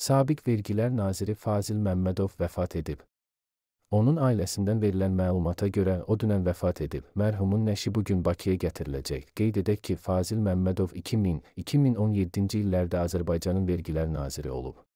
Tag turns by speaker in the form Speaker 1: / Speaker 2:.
Speaker 1: Sabiq Vergilər naziri Fazil Məmmədov vəfat edib. Onun ailəsindən verilən məlumata görə o dünən vəfat edib. Mərhumun nəşi bu gün Bakıya gətiriləcək. Qeyd edək ki, Fazil Məmmədov 2000-2017-ci illərdə Azərbaycanın vergilər naziri olub.